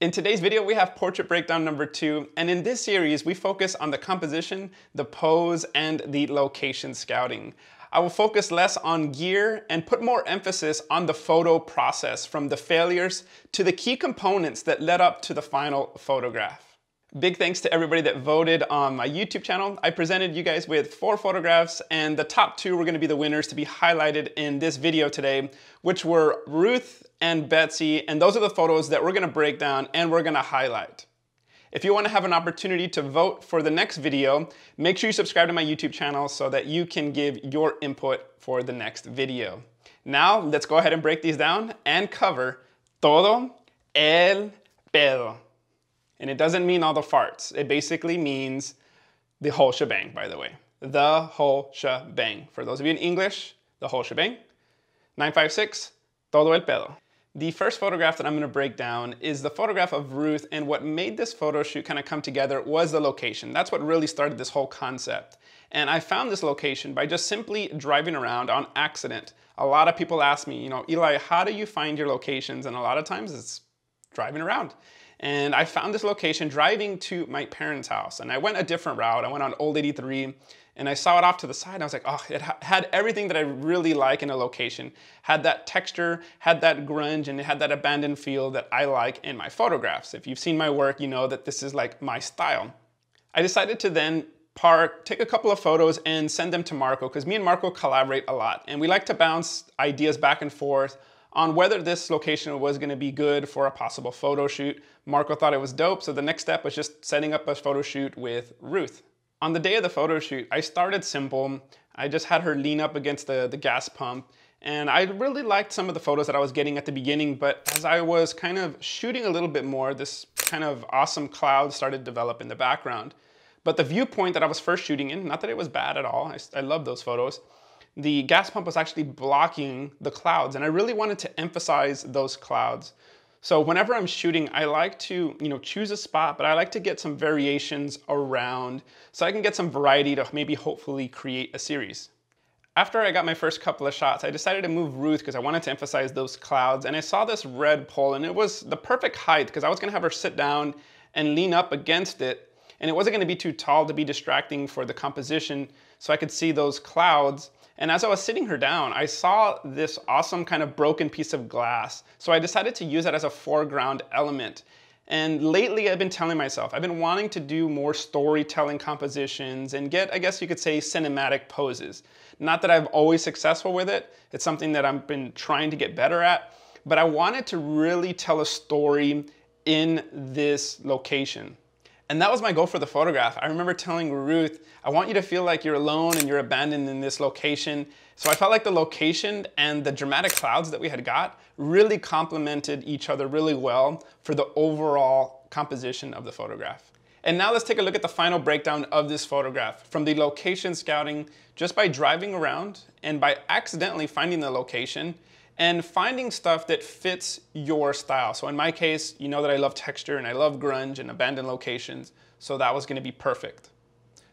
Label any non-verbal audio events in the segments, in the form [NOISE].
In today's video, we have portrait breakdown number two, and in this series, we focus on the composition, the pose, and the location scouting. I will focus less on gear and put more emphasis on the photo process from the failures to the key components that led up to the final photograph. Big thanks to everybody that voted on my YouTube channel. I presented you guys with four photographs and the top two were gonna be the winners to be highlighted in this video today, which were Ruth and Betsy, and those are the photos that we're gonna break down and we're gonna highlight. If you wanna have an opportunity to vote for the next video, make sure you subscribe to my YouTube channel so that you can give your input for the next video. Now, let's go ahead and break these down and cover todo el pedo. And it doesn't mean all the farts. It basically means the whole shebang, by the way. The whole shebang. For those of you in English, the whole shebang. 956, todo el pedo. The first photograph that I'm gonna break down is the photograph of Ruth, and what made this photo shoot kind of come together was the location. That's what really started this whole concept. And I found this location by just simply driving around on accident. A lot of people ask me, you know, Eli, how do you find your locations? And a lot of times it's driving around. And I found this location driving to my parents' house. And I went a different route. I went on Old 83 and I saw it off to the side. I was like, oh, it ha had everything that I really like in a location. Had that texture, had that grunge, and it had that abandoned feel that I like in my photographs. If you've seen my work, you know that this is like my style. I decided to then park, take a couple of photos, and send them to Marco, because me and Marco collaborate a lot. And we like to bounce ideas back and forth on whether this location was gonna be good for a possible photo shoot. Marco thought it was dope, so the next step was just setting up a photo shoot with Ruth. On the day of the photo shoot, I started simple. I just had her lean up against the, the gas pump and I really liked some of the photos that I was getting at the beginning, but as I was kind of shooting a little bit more, this kind of awesome cloud started to develop in the background. But the viewpoint that I was first shooting in, not that it was bad at all, I, I love those photos, the gas pump was actually blocking the clouds. And I really wanted to emphasize those clouds. So whenever I'm shooting, I like to, you know, choose a spot, but I like to get some variations around so I can get some variety to maybe hopefully create a series. After I got my first couple of shots, I decided to move Ruth because I wanted to emphasize those clouds. And I saw this red pole and it was the perfect height because I was gonna have her sit down and lean up against it. And it wasn't gonna be too tall to be distracting for the composition. So I could see those clouds and as I was sitting her down, I saw this awesome kind of broken piece of glass. So I decided to use it as a foreground element. And lately I've been telling myself, I've been wanting to do more storytelling compositions and get, I guess you could say, cinematic poses. Not that I've always successful with it. It's something that I've been trying to get better at, but I wanted to really tell a story in this location. And that was my goal for the photograph. I remember telling Ruth, I want you to feel like you're alone and you're abandoned in this location. So I felt like the location and the dramatic clouds that we had got really complemented each other really well for the overall composition of the photograph. And now let's take a look at the final breakdown of this photograph from the location scouting just by driving around and by accidentally finding the location and finding stuff that fits your style. So in my case, you know that I love texture and I love grunge and abandoned locations, so that was gonna be perfect.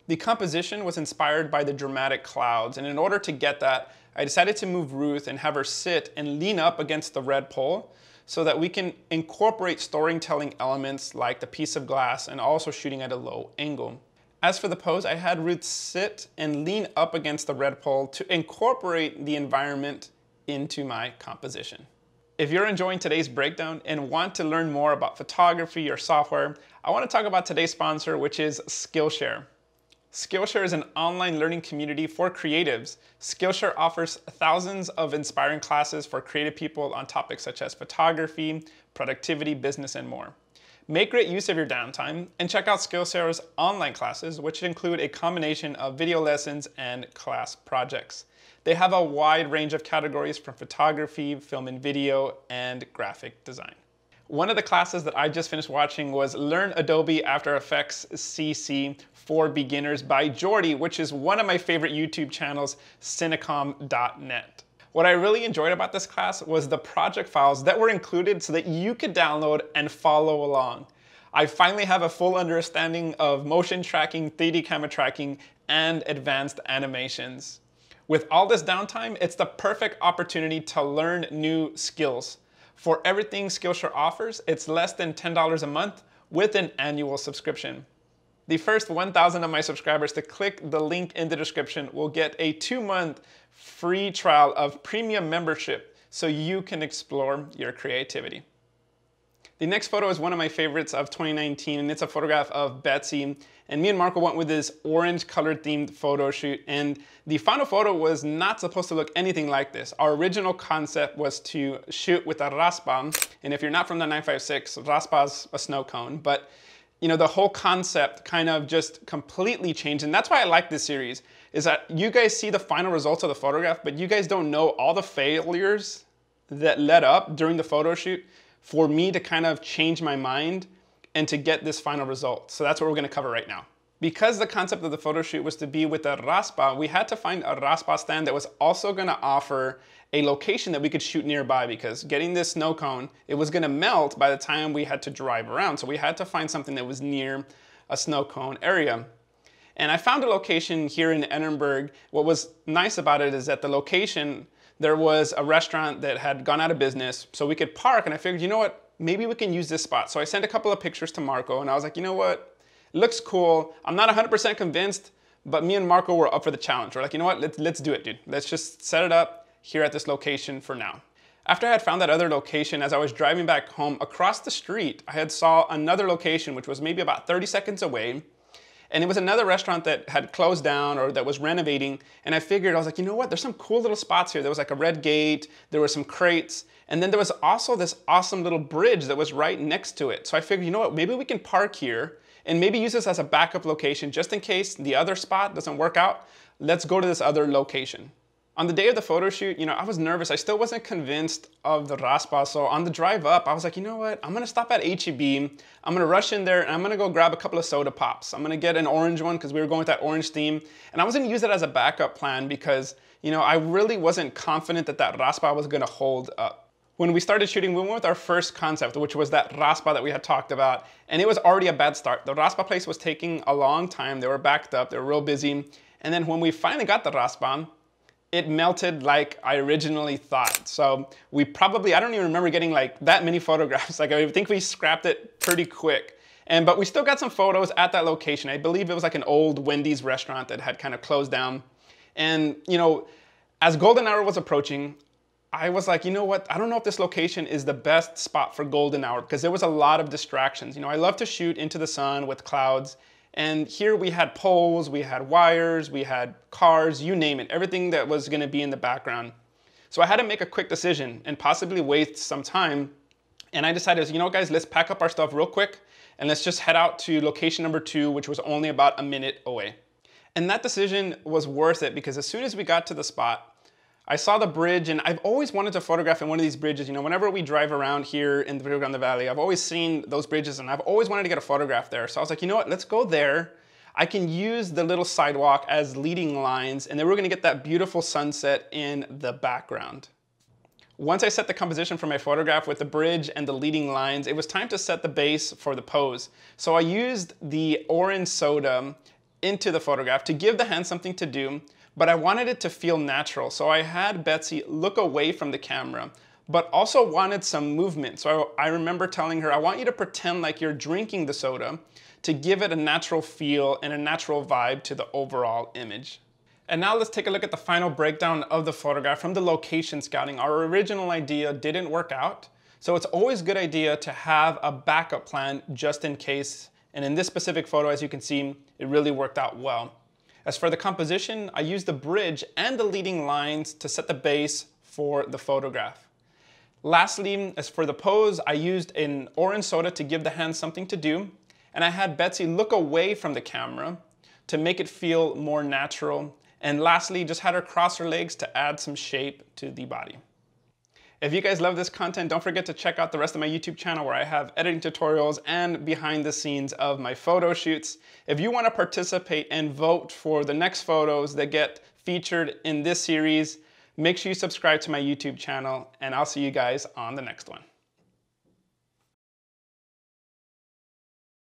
The composition was inspired by the dramatic clouds, and in order to get that, I decided to move Ruth and have her sit and lean up against the red pole so that we can incorporate storytelling elements like the piece of glass and also shooting at a low angle. As for the pose, I had Ruth sit and lean up against the red pole to incorporate the environment into my composition. If you're enjoying today's breakdown and want to learn more about photography or software, I wanna talk about today's sponsor, which is Skillshare. Skillshare is an online learning community for creatives. Skillshare offers thousands of inspiring classes for creative people on topics such as photography, productivity, business, and more. Make great use of your downtime and check out Skillshare's online classes, which include a combination of video lessons and class projects. They have a wide range of categories from photography, film and video, and graphic design. One of the classes that I just finished watching was Learn Adobe After Effects CC for Beginners by Jordy, which is one of my favorite YouTube channels, Cinecom.net. What I really enjoyed about this class was the project files that were included so that you could download and follow along. I finally have a full understanding of motion tracking, 3D camera tracking, and advanced animations. With all this downtime, it's the perfect opportunity to learn new skills. For everything Skillshare offers, it's less than $10 a month with an annual subscription. The first 1,000 of my subscribers to click the link in the description will get a two-month free trial of premium membership so you can explore your creativity. The next photo is one of my favorites of 2019, and it's a photograph of Betsy. And me and Marco went with this orange color themed photo shoot, and the final photo was not supposed to look anything like this. Our original concept was to shoot with a raspa, and if you're not from the 956, raspa's a snow cone, but you know, the whole concept kind of just completely changed. And that's why I like this series, is that you guys see the final results of the photograph, but you guys don't know all the failures that led up during the photo shoot for me to kind of change my mind and to get this final result. So that's what we're gonna cover right now. Because the concept of the photo shoot was to be with a raspa, we had to find a raspa stand that was also gonna offer a location that we could shoot nearby because getting this snow cone, it was gonna melt by the time we had to drive around. So we had to find something that was near a snow cone area. And I found a location here in Edinburgh. What was nice about it is that the location there was a restaurant that had gone out of business, so we could park, and I figured, you know what, maybe we can use this spot. So I sent a couple of pictures to Marco, and I was like, you know what, it looks cool. I'm not 100% convinced, but me and Marco were up for the challenge. We're like, you know what, let's, let's do it, dude. Let's just set it up here at this location for now. After I had found that other location, as I was driving back home across the street, I had saw another location, which was maybe about 30 seconds away, and it was another restaurant that had closed down or that was renovating. And I figured, I was like, you know what? There's some cool little spots here. There was like a red gate, there were some crates. And then there was also this awesome little bridge that was right next to it. So I figured, you know what? Maybe we can park here and maybe use this as a backup location just in case the other spot doesn't work out. Let's go to this other location. On the day of the photo shoot, you know, I was nervous. I still wasn't convinced of the raspa. So on the drive up, I was like, you know what? I'm gonna stop at HEB. I'm gonna rush in there and I'm gonna go grab a couple of soda pops. I'm gonna get an orange one because we were going with that orange theme. And I was gonna use it as a backup plan because, you know, I really wasn't confident that that raspa was gonna hold up when we started shooting, we went with our first concept, which was that raspa that we had talked about, and it was already a bad start. The raspa place was taking a long time. They were backed up, they were real busy. And then when we finally got the raspa, it melted like I originally thought. So we probably, I don't even remember getting like that many [LAUGHS] photographs. Like I think we scrapped it pretty quick. And, but we still got some photos at that location. I believe it was like an old Wendy's restaurant that had kind of closed down. And, you know, as golden hour was approaching, I was like, you know what? I don't know if this location is the best spot for golden hour because there was a lot of distractions. You know, I love to shoot into the sun with clouds and here we had poles, we had wires, we had cars, you name it, everything that was gonna be in the background. So I had to make a quick decision and possibly waste some time. And I decided, you know guys, let's pack up our stuff real quick and let's just head out to location number two, which was only about a minute away. And that decision was worth it because as soon as we got to the spot, I saw the bridge and I've always wanted to photograph in one of these bridges. You know, whenever we drive around here in the Rio Grande Valley, I've always seen those bridges and I've always wanted to get a photograph there. So I was like, you know what, let's go there. I can use the little sidewalk as leading lines and then we're gonna get that beautiful sunset in the background. Once I set the composition for my photograph with the bridge and the leading lines, it was time to set the base for the pose. So I used the orange soda into the photograph to give the hand something to do but I wanted it to feel natural. So I had Betsy look away from the camera, but also wanted some movement. So I, I remember telling her, I want you to pretend like you're drinking the soda to give it a natural feel and a natural vibe to the overall image. And now let's take a look at the final breakdown of the photograph from the location scouting. Our original idea didn't work out, so it's always a good idea to have a backup plan just in case. And in this specific photo, as you can see, it really worked out well. As for the composition, I used the bridge and the leading lines to set the base for the photograph. Lastly, as for the pose, I used an orange soda to give the hand something to do, and I had Betsy look away from the camera to make it feel more natural. And lastly, just had her cross her legs to add some shape to the body. If you guys love this content, don't forget to check out the rest of my YouTube channel where I have editing tutorials and behind the scenes of my photo shoots. If you wanna participate and vote for the next photos that get featured in this series, make sure you subscribe to my YouTube channel and I'll see you guys on the next one.